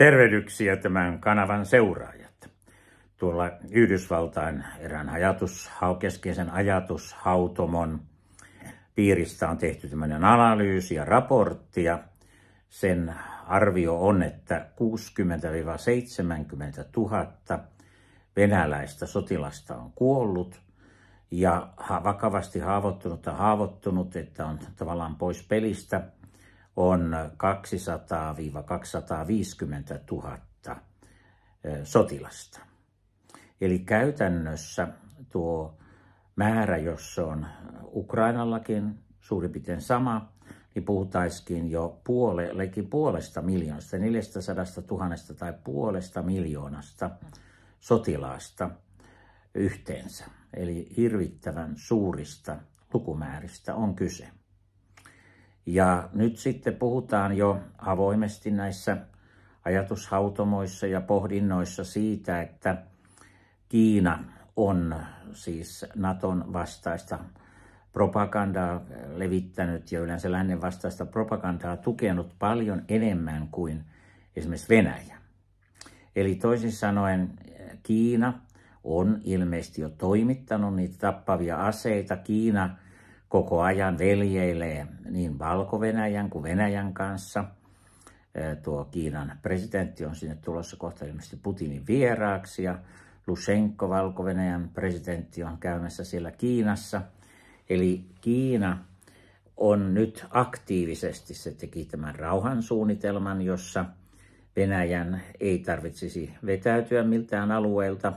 Tervehdyksiä tämän kanavan seuraajat. Tuolla Yhdysvaltain erään ajatus, ajatushautomon piiristä on tehty tämmöinen analyysi ja raportti ja sen arvio on, että 60-70 000 venäläistä sotilasta on kuollut ja vakavasti haavoittunut tai haavoittunut, että on tavallaan pois pelistä – on 200-250 000 sotilasta. Eli käytännössä tuo määrä, jos se on Ukrainallakin suurin piirtein sama, niin puhutaisikin jo puole, puolesta miljoonasta, 400 000 tai puolesta miljoonasta sotilaasta yhteensä. Eli hirvittävän suurista lukumääristä on kyse. Ja nyt sitten puhutaan jo avoimesti näissä ajatushautomoissa ja pohdinnoissa siitä, että Kiina on siis Naton vastaista propagandaa levittänyt ja yleensä lännen vastaista propagandaa tukenut paljon enemmän kuin esimerkiksi Venäjä. Eli toisin sanoen Kiina on ilmeisesti jo toimittanut niitä tappavia aseita. Kiina koko ajan veljeilee niin Valko-Venäjän kuin Venäjän kanssa. Tuo Kiinan presidentti on sinne tulossa kohta ilmeisesti Putinin vieraaksi ja Lushenko, valko presidentti, on käymässä siellä Kiinassa. Eli Kiina on nyt aktiivisesti, se teki tämän rauhansuunnitelman, jossa Venäjän ei tarvitsisi vetäytyä miltään alueelta,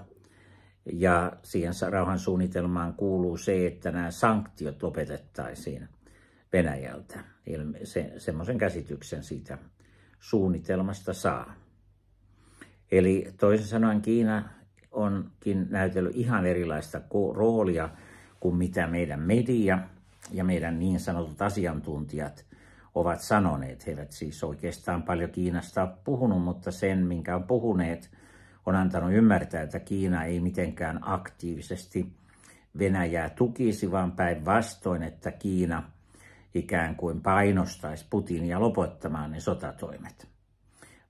ja siihen rauhansuunnitelmaan kuuluu se, että nämä sanktiot lopetettaisiin Venäjältä. Se, semmoisen käsityksen siitä suunnitelmasta saa. Eli toisin sanoen Kiina onkin näytellyt ihan erilaista roolia kuin mitä meidän media ja meidän niin sanotut asiantuntijat ovat sanoneet. He eivät siis oikeastaan paljon Kiinasta puhunut, mutta sen, minkä on puhuneet – on antanut ymmärtää, että Kiina ei mitenkään aktiivisesti Venäjää tukisi, vaan päinvastoin, että Kiina ikään kuin painostaisi Putinia lopettamaan ne sotatoimet.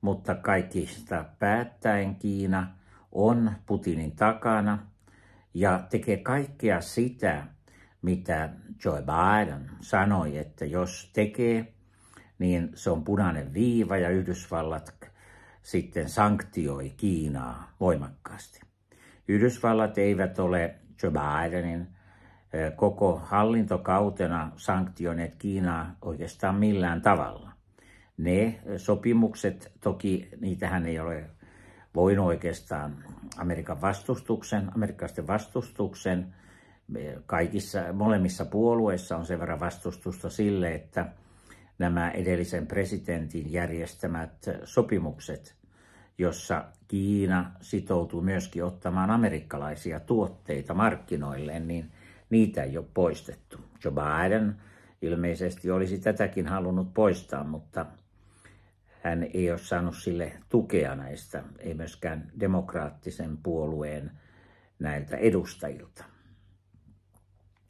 Mutta kaikista päättäen Kiina on Putinin takana ja tekee kaikkea sitä, mitä Joe Biden sanoi, että jos tekee, niin se on punainen viiva ja Yhdysvallat sitten sanktioi Kiinaa voimakkaasti. Yhdysvallat eivät ole Joe Bidenin koko hallintokautena sanktioineet Kiinaa oikeastaan millään tavalla. Ne sopimukset, toki niitähän ei ole voinut oikeastaan Amerikan vastustuksen, amerikkalaisten vastustuksen, kaikissa molemmissa puolueissa on sen verran vastustusta sille, että nämä edellisen presidentin järjestämät sopimukset, jossa Kiina sitoutuu myöskin ottamaan amerikkalaisia tuotteita markkinoille, niin niitä ei ole poistettu. Joe Biden ilmeisesti olisi tätäkin halunnut poistaa, mutta hän ei ole saanut sille tukea näistä, ei myöskään demokraattisen puolueen näiltä edustajilta.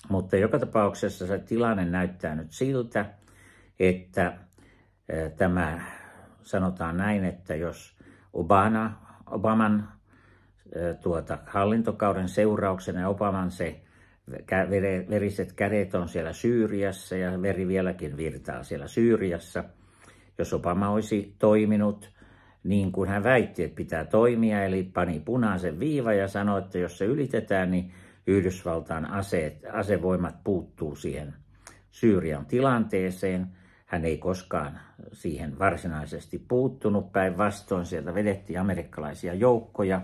Mutta joka tapauksessa se tilanne näyttää nyt siltä, että tämä sanotaan näin, että jos Obama, Obaman tuota, hallintokauden seurauksena Obaman se veriset kädet on siellä Syyriassa ja veri vieläkin virtaa siellä Syyriassa. Jos Obama olisi toiminut niin kuin hän väitti, että pitää toimia, eli pani punaisen viiva ja sanoi, että jos se ylitetään, niin Yhdysvaltain aseet, asevoimat puuttuu siihen Syyrian tilanteeseen – hän ei koskaan siihen varsinaisesti puuttunut. Päinvastoin sieltä vedettiin amerikkalaisia joukkoja.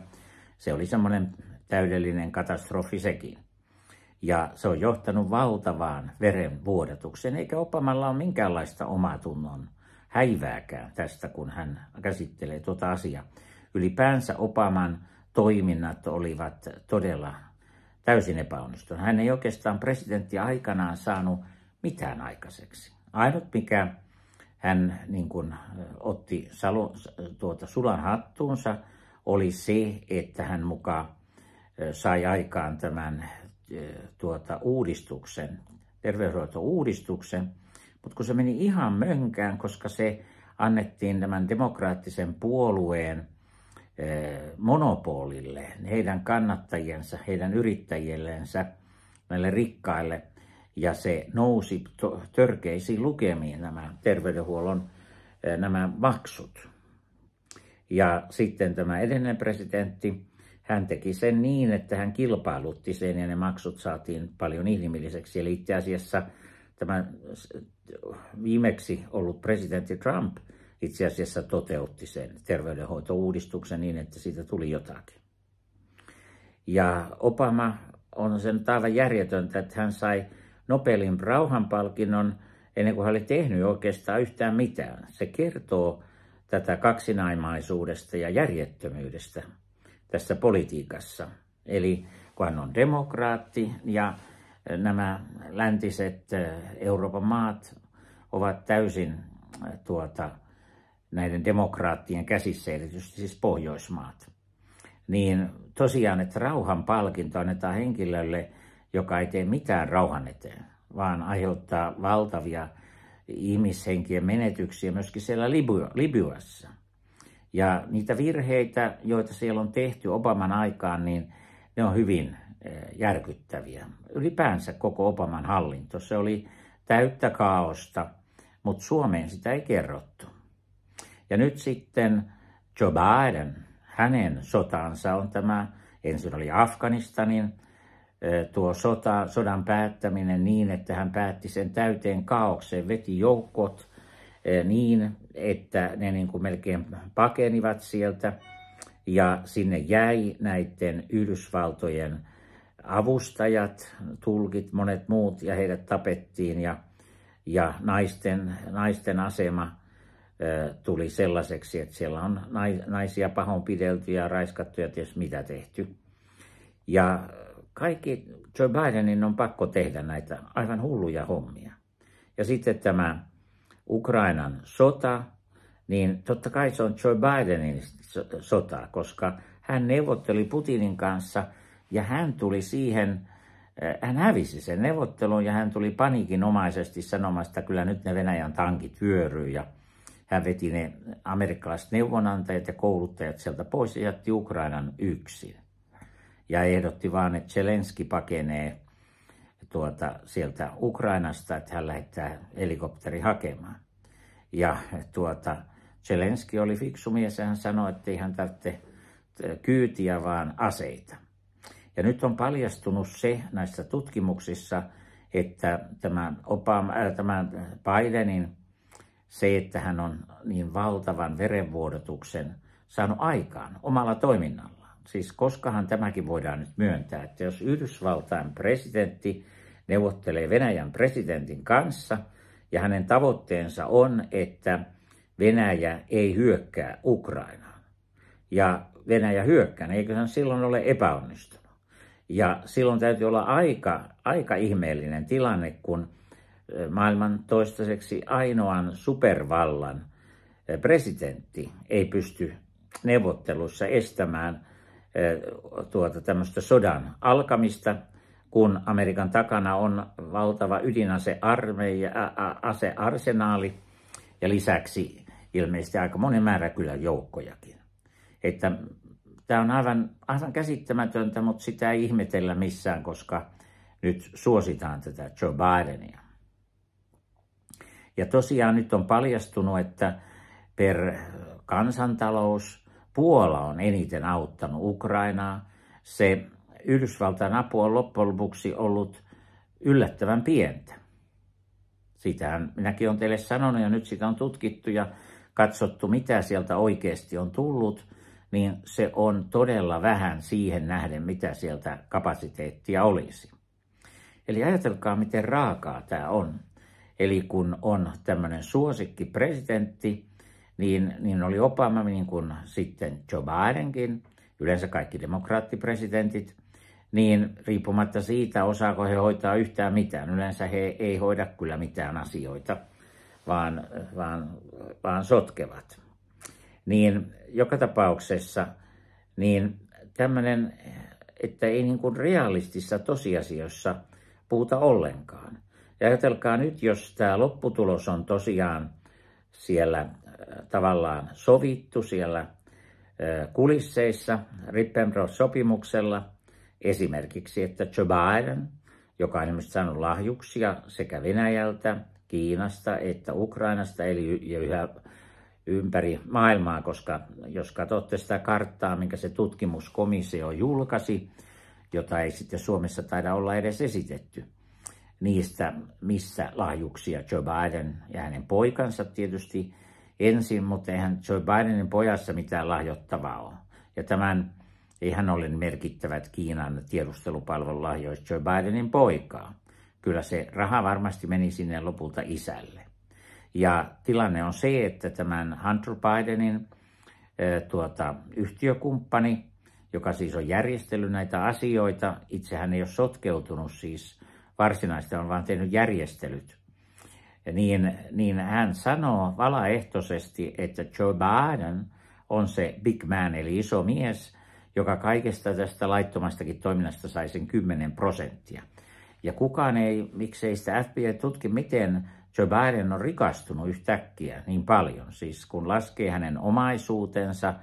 Se oli semmoinen täydellinen katastrofi sekin. Ja se on johtanut valtavaan verenvuodatukseen, eikä Obamalla ole minkäänlaista tunnon häivääkään tästä, kun hän käsittelee tuota asiaa. Ylipäänsä Obaman toiminnat olivat todella täysin epäonnistuneet. Hän ei oikeastaan presidentti aikanaan saanut mitään aikaiseksi ainut, mikä hän niin kuin, otti salo, tuota, sulan hattuunsa, oli se, että hän mukaan sai aikaan tämän tuota, uudistuksen, terveydenhoito-uudistuksen, mutta kun se meni ihan mönkään, koska se annettiin tämän demokraattisen puolueen monopolille, heidän kannattajiensa, heidän yrittäjillensä, näille rikkaille – ja se nousi törkeisiin lukemiin nämä terveydenhuollon eh, nämä maksut. Ja sitten tämä edellinen presidentti, hän teki sen niin, että hän kilpailutti sen ja ne maksut saatiin paljon inhimilliseksi. Eli itse asiassa tämä viimeksi ollut presidentti Trump itse asiassa toteutti sen terveydenhoitouudistuksen niin, että siitä tuli jotakin. Ja Obama on sen aivan järjetöntä, että hän sai Nobelin rauhanpalkinnon ennen kuin hän oli tehnyt oikeastaan yhtään mitään. Se kertoo tätä kaksinaimaisuudesta ja järjettömyydestä tässä politiikassa. Eli kun hän on demokraatti ja nämä läntiset eh, Euroopan maat ovat täysin eh, tuota, näiden demokraattien käsissä, erityisesti siis Pohjoismaat, niin tosiaan, että rauhan palkinto annetaan henkilölle – joka ei tee mitään rauhan eteen, vaan aiheuttaa valtavia ihmishenkien menetyksiä myöskin siellä Libyassa. Ja niitä virheitä, joita siellä on tehty Obaman aikaan, niin ne on hyvin eh, järkyttäviä. Ylipäänsä koko Obaman hallinto, se oli täyttä kaaosta, mutta Suomeen sitä ei kerrottu. Ja nyt sitten Joe Biden, hänen sotaansa on tämä, ensin oli Afganistanin Eh, tuo sota, sodan päättäminen niin, että hän päätti sen täyteen kaaukseen, veti joukot eh, niin, että ne niin kuin melkein pakenivat sieltä ja sinne jäi näiden Yhdysvaltojen avustajat, tulkit, monet muut ja heidät tapettiin ja, ja naisten, naisten asema eh, tuli sellaiseksi, että siellä on naisia pahoinpidelty ja raiskattu ja ties mitä tehty. Ja kaikki Joe Bidenin on pakko tehdä näitä aivan hulluja hommia. Ja sitten tämä Ukrainan sota, niin totta kai se on Joe Bidenin sota, koska hän neuvotteli Putinin kanssa ja hän tuli siihen, eh, hän hävisi sen neuvottelun ja hän tuli paniikinomaisesti sanomaan, että kyllä nyt ne Venäjän tankit vyöryy ja hän veti ne amerikkalaiset neuvonantajat ja kouluttajat sieltä pois ja jätti Ukrainan yksin ja ehdotti vaan, että Zelenski pakenee tuota, sieltä Ukrainasta, että hän lähettää helikopteri hakemaan. Ja tuota, Zelenski oli fiksu mies ja hän sanoi, että ei hän tarvitse kyytiä, vaan aseita. Ja nyt on paljastunut se näissä tutkimuksissa, että tämä, Obama, äh, tämä Bidenin se, että hän on niin valtavan verenvuodotuksen saanut aikaan omalla toiminnalla siis koskahan tämäkin voidaan nyt myöntää, että jos Yhdysvaltain presidentti neuvottelee Venäjän presidentin kanssa ja hänen tavoitteensa on, että Venäjä ei hyökkää Ukrainaan ja Venäjä hyökkää, niin hän silloin ole epäonnistunut. Ja silloin täytyy olla aika, aika ihmeellinen tilanne, kun maailman toistaiseksi ainoan supervallan presidentti ei pysty neuvottelussa estämään Eh, tuota, tämmöistä sodan alkamista, kun Amerikan takana on valtava ydinasearmeija, asearsenaali ja lisäksi ilmeisesti aika monen määrä kyllä joukkojakin. Että tämä on aivan, aivan käsittämätöntä, mutta sitä ei ihmetellä missään, koska nyt suositaan tätä Joe Bidenia. Ja tosiaan nyt on paljastunut, että per kansantalous Puola on eniten auttanut Ukrainaa. Se Yhdysvaltain apu on loppujen lopuksi ollut yllättävän pientä. Sitähän minäkin olen teille sanonut ja nyt sitä on tutkittu ja katsottu, mitä sieltä oikeasti on tullut, niin se on todella vähän siihen nähden, mitä sieltä kapasiteettia olisi. Eli ajatelkaa, miten raakaa tämä on. Eli kun on tämmöinen suosikki presidentti, niin, niin oli Obama niin kuin sitten Joe Bidenkin, yleensä kaikki demokraattipresidentit, niin riippumatta siitä, osaako he hoitaa yhtään mitään, yleensä he ei hoida kyllä mitään asioita, vaan, vaan, vaan sotkevat. Niin joka tapauksessa niin tämmöinen, että ei niin kuin realistissa tosiasioissa puhuta ollenkaan. Ja ajatelkaa nyt, jos tämä lopputulos on tosiaan siellä tavallaan sovittu siellä kulisseissa Ribbentrop-sopimuksella. Esimerkiksi, että Joe Biden, joka on esimerkiksi saanut lahjuksia sekä Venäjältä, Kiinasta että Ukrainasta, eli yhä ympäri maailmaa, koska jos katsotte sitä karttaa, minkä se tutkimuskomissio julkaisi, jota ei sitten Suomessa taida olla edes esitetty, niistä, missä lahjuksia Joe Biden ja hänen poikansa tietysti ensin, mutta eihän Joe Bidenin pojassa mitään lahjottavaa ole. Ja tämän ei hän ole merkittävät Kiinan tiedustelupalvelun lahjoista Joe Bidenin poikaa. Kyllä se raha varmasti meni sinne lopulta isälle. Ja tilanne on se, että tämän Hunter Bidenin tuota, yhtiökumppani, joka siis on järjestellyt näitä asioita, itsehän ei ole sotkeutunut siis varsinaisesti, on vaan tehnyt järjestelyt, niin, niin hän sanoo valaehtoisesti, että Joe Biden on se big man eli iso mies, joka kaikesta tästä laittomastakin toiminnasta sai sen 10 prosenttia. Ja kukaan ei, miksei sitä FBI tutki, miten Joe Biden on rikastunut yhtäkkiä niin paljon. Siis kun laskee hänen omaisuutensa,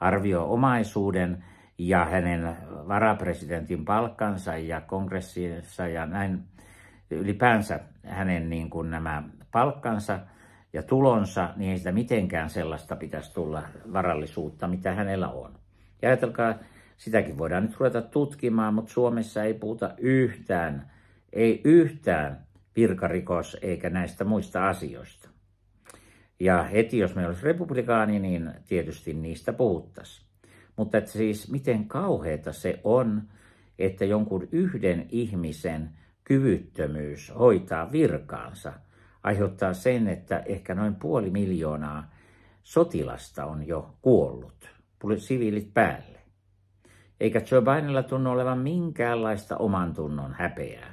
arvioi omaisuuden ja hänen varapresidentin palkkansa ja kongressissa ja näin ylipäänsä hänen niin kuin nämä palkkansa ja tulonsa, niin ei sitä mitenkään sellaista pitäisi tulla varallisuutta, mitä hänellä on. Ja ajatelkaa, sitäkin voidaan nyt ruveta tutkimaan, mutta Suomessa ei puhuta yhtään, ei yhtään virkarikos eikä näistä muista asioista. Ja heti, jos me olisi republikaani, niin tietysti niistä puhuttaisiin. Mutta että siis miten kauheita se on, että jonkun yhden ihmisen kyvyttömyys hoitaa virkaansa aiheuttaa sen, että ehkä noin puoli miljoonaa sotilasta on jo kuollut, siviilit päälle. Eikä Joe Bidenilla tunnu olevan minkäänlaista oman tunnon häpeää.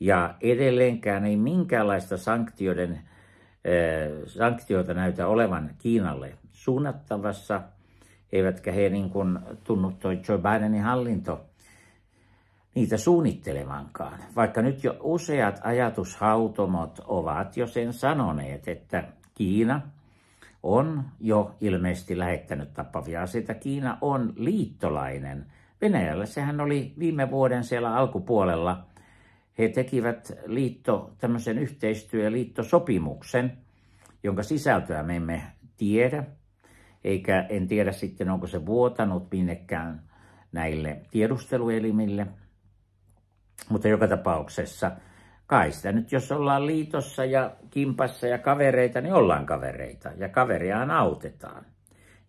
Ja edelleenkään ei minkäänlaista sanktioiden, eh, sanktioita näytä olevan Kiinalle suunnattavassa, eivätkä he niin kuin tunnu toi Joe Bidenin hallinto – niitä suunnittelemankaan, vaikka nyt jo useat ajatushautomot ovat jo sen sanoneet, että Kiina on jo ilmeisesti lähettänyt tappavia aseita. Kiina on liittolainen Venäjällä. Sehän oli viime vuoden siellä alkupuolella. He tekivät liitto, tämmöisen yhteistyö- ja liittosopimuksen, jonka sisältöä me emme tiedä. Eikä en tiedä sitten, onko se vuotanut minnekään näille tiedusteluelimille – mutta joka tapauksessa, kai sitä nyt, jos ollaan liitossa ja kimpassa ja kavereita, niin ollaan kavereita ja kaveriaan autetaan.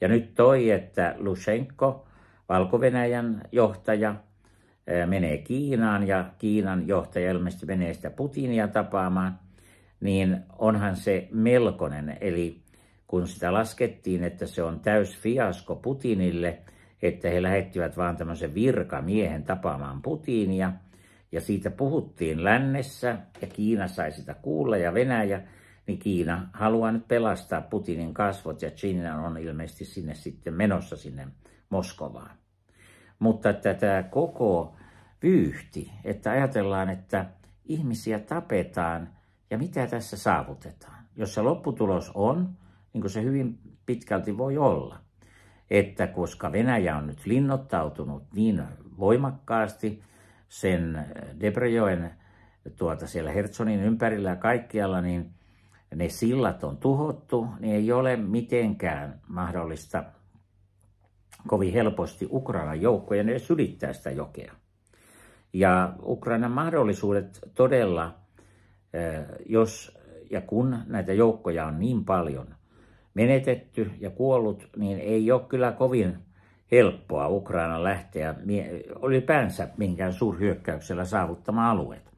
Ja nyt toi, että Lushenko, valko johtaja, menee Kiinaan ja Kiinan johtaja ilmeisesti menee sitä Putinia tapaamaan, niin onhan se melkoinen. Eli kun sitä laskettiin, että se on täys fiasko Putinille, että he lähettivät vaan tämmöisen virkamiehen tapaamaan Putinia – ja siitä puhuttiin lännessä ja Kiina sai sitä kuulla ja Venäjä, niin Kiina haluaa nyt pelastaa Putinin kasvot ja China on ilmeisesti sinne sitten menossa sinne Moskovaan. Mutta tätä koko vyyhti, että ajatellaan, että ihmisiä tapetaan ja mitä tässä saavutetaan. Jos se lopputulos on, niin kuin se hyvin pitkälti voi olla, että koska Venäjä on nyt linnoittautunut niin voimakkaasti, sen eh, Debrejoen eh, tuota, siellä Hertsonin ympärillä ja kaikkialla, niin ne sillat on tuhottu, niin ei ole mitenkään mahdollista kovin helposti Ukrainan joukkojen edes ylittää sitä jokea. Ja Ukrainan mahdollisuudet todella, eh, jos ja kun näitä joukkoja on niin paljon menetetty ja kuollut, niin ei ole kyllä kovin helppoa Ukraina lähteä oli päänsä minkään suurhyökkäyksellä saavuttamaan alueet.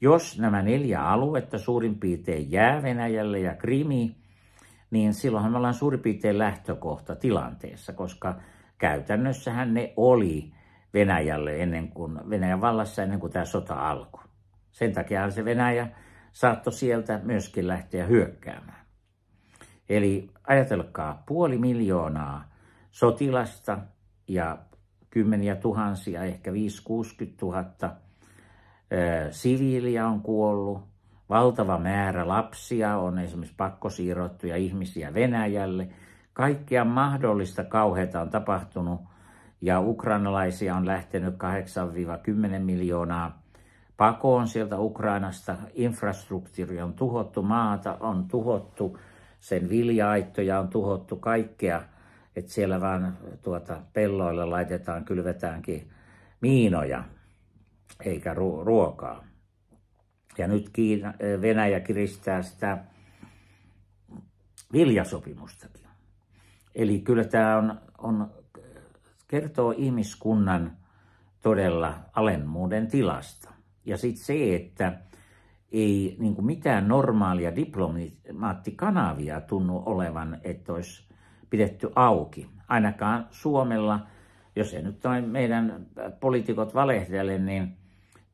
Jos nämä neljä aluetta suurin piirtein jää Venäjälle ja Krimi, niin silloinhan me ollaan suurin piirtein lähtökohta tilanteessa, koska käytännössähän ne oli Venäjälle ennen kuin, Venäjän vallassa ennen kuin tämä sota alkoi. Sen takia se Venäjä saattoi sieltä myöskin lähteä hyökkäämään. Eli ajatelkaa puoli miljoonaa sotilasta ja kymmeniä tuhansia, ehkä 5-60 tuhatta siviiliä on kuollut. Valtava määrä lapsia on esimerkiksi pakkosiirrottuja ihmisiä Venäjälle. Kaikkia mahdollista kauheita on tapahtunut ja ukrainalaisia on lähtenyt 8-10 miljoonaa pakoon sieltä Ukrainasta. Infrastruktuuri on tuhottu, maata on tuhottu, sen viljaittoja on tuhottu, kaikkea – että siellä vaan tuota, pelloilla laitetaan, kylvetäänkin miinoja eikä ru- ruokaa. Ja nyt Kiina, eh, Venäjä kiristää sitä viljasopimustakin. Eli kyllä tämä on, on, kertoo ihmiskunnan todella alemmuuden tilasta. Ja sitten se, että ei niin mitään normaalia diplomaattikanavia tunnu olevan, että olisi pidetty auki. Ainakaan Suomella, jos ei nyt meidän poliitikot valehdelle, niin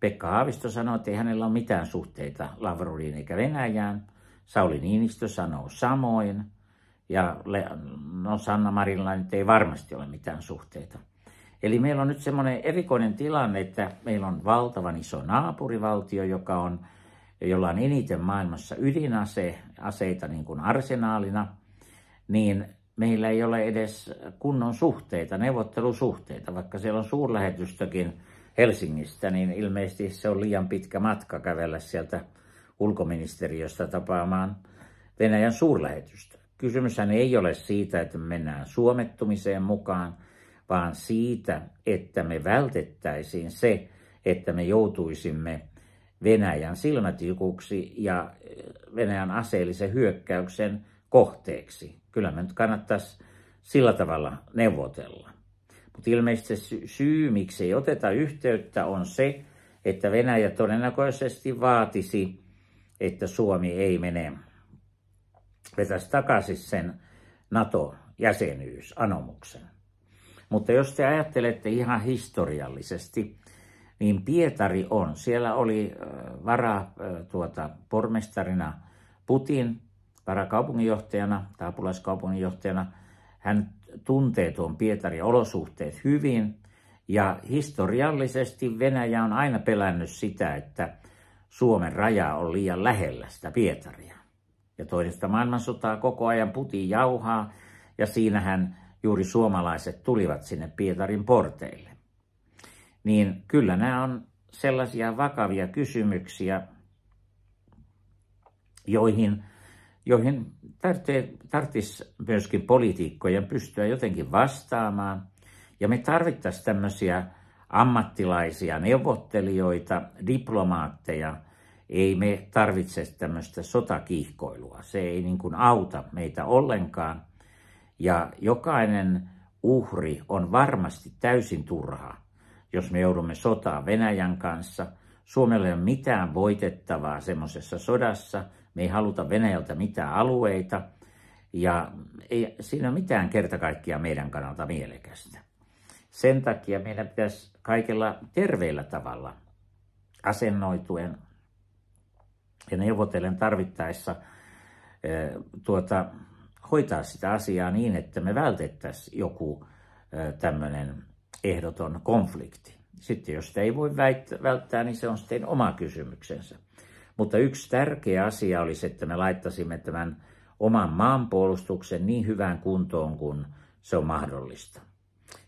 Pekka Haavisto sanoi, että ei hänellä ole mitään suhteita Lavroviin eikä Venäjään. Sauli Niinistö sanoo samoin. Ja no Sanna Marilla nyt ei varmasti ole mitään suhteita. Eli meillä on nyt semmoinen erikoinen tilanne, että meillä on valtavan iso naapurivaltio, joka on, jolla on eniten maailmassa ydinaseita niin kuin arsenaalina, niin meillä ei ole edes kunnon suhteita, neuvottelusuhteita, vaikka siellä on suurlähetystökin Helsingistä, niin ilmeisesti se on liian pitkä matka kävellä sieltä ulkoministeriöstä tapaamaan Venäjän suurlähetystä. Kysymyshän ei ole siitä, että me mennään suomettumiseen mukaan, vaan siitä, että me vältettäisiin se, että me joutuisimme Venäjän silmätikuksi ja Venäjän aseellisen hyökkäyksen kohteeksi. Kyllä me nyt kannattaisi sillä tavalla neuvotella. Mutta ilmeisesti se syy, miksi ei oteta yhteyttä, on se, että Venäjä todennäköisesti vaatisi, että Suomi ei mene, vetäisi takaisin sen NATO-jäsenyysanomuksen. Mutta jos te ajattelette ihan historiallisesti, niin Pietari on. Siellä oli äh, vara äh, tuota, pormestarina Putin, varakaupunginjohtajana taapulaiskaupunginjohtajana. Hän tuntee tuon Pietarin olosuhteet hyvin ja historiallisesti Venäjä on aina pelännyt sitä, että Suomen raja on liian lähellä sitä Pietaria. Ja toisesta maailmansotaa koko ajan puti jauhaa ja siinähän juuri suomalaiset tulivat sinne Pietarin porteille. Niin kyllä nämä on sellaisia vakavia kysymyksiä, joihin joihin tarvitsisi myöskin poliitikkojen pystyä jotenkin vastaamaan. Ja me tarvittaisiin tämmöisiä ammattilaisia neuvottelijoita, diplomaatteja. Ei me tarvitse tämmöistä sotakiihkoilua. Se ei niin kuin auta meitä ollenkaan. Ja jokainen uhri on varmasti täysin turha, jos me joudumme sotaan Venäjän kanssa. Suomelle ei ole mitään voitettavaa semmoisessa sodassa – me ei haluta Venäjältä mitään alueita ja ei siinä ole mitään kertakaikkia meidän kannalta mielekästä. Sen takia meidän pitäisi kaikella terveellä tavalla asennoituen ja neuvotellen tarvittaessa eh, tuota, hoitaa sitä asiaa niin, että me vältettäisiin joku eh, tämmöinen ehdoton konflikti. Sitten jos sitä ei voi välttää, niin se on sitten oma kysymyksensä. Mutta yksi tärkeä asia olisi, että me laittaisimme tämän oman maanpuolustuksen niin hyvään kuntoon kuin se on mahdollista.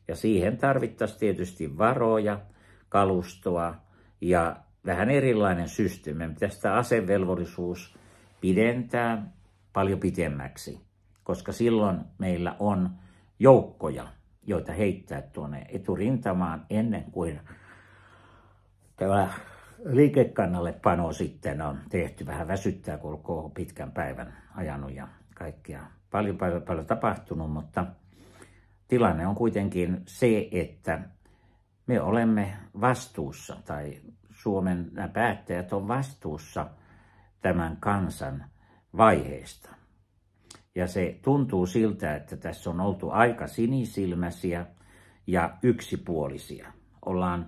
Ja siihen tarvittaisiin tietysti varoja, kalustoa ja vähän erilainen systeemi. Tästä asevelvollisuus pidentää paljon pitemmäksi, koska silloin meillä on joukkoja, joita heittää tuonne eturintamaan ennen kuin tämä liikekannalle pano sitten on tehty. Vähän väsyttää, kun on pitkän päivän ajanut ja kaikkea. Paljon, paljon, paljon tapahtunut, mutta tilanne on kuitenkin se, että me olemme vastuussa tai Suomen päättäjät on vastuussa tämän kansan vaiheesta. Ja se tuntuu siltä, että tässä on oltu aika sinisilmäisiä ja yksipuolisia. Ollaan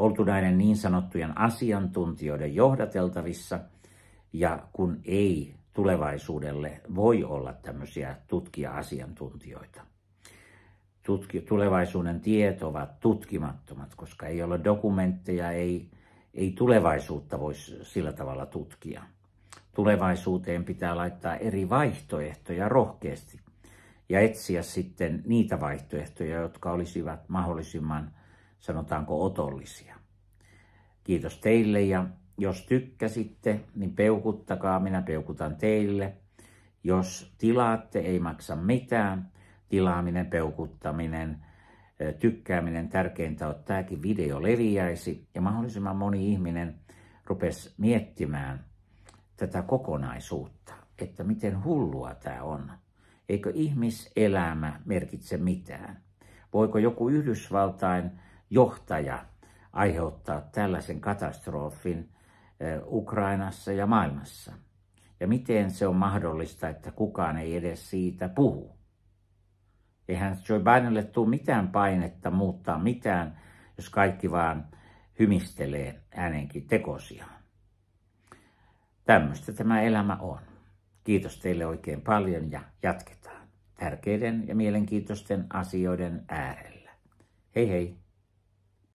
oltu näiden niin sanottujen asiantuntijoiden johdateltavissa, ja kun ei tulevaisuudelle voi olla tämmöisiä tutkija-asiantuntijoita. Tutki, tulevaisuuden tiet ovat tutkimattomat, koska ei ole dokumentteja, ei, ei tulevaisuutta voisi sillä tavalla tutkia. Tulevaisuuteen pitää laittaa eri vaihtoehtoja rohkeasti ja etsiä sitten niitä vaihtoehtoja, jotka olisivat mahdollisimman sanotaanko otollisia. Kiitos teille ja jos tykkäsitte, niin peukuttakaa, minä peukutan teille. Jos tilaatte, ei maksa mitään. Tilaaminen, peukuttaminen, tykkääminen, tärkeintä on, että tämäkin video leviäisi ja mahdollisimman moni ihminen rupesi miettimään tätä kokonaisuutta, että miten hullua tämä on. Eikö ihmiselämä merkitse mitään? Voiko joku Yhdysvaltain johtaja aiheuttaa tällaisen katastrofin Ukrainassa ja maailmassa? Ja miten se on mahdollista, että kukaan ei edes siitä puhu? Eihän Joe Bidenille tule mitään painetta muuttaa mitään, jos kaikki vaan hymistelee hänenkin tekosiaan. Tämmöistä tämä elämä on. Kiitos teille oikein paljon ja jatketaan tärkeiden ja mielenkiintoisten asioiden äärellä. Hei hei!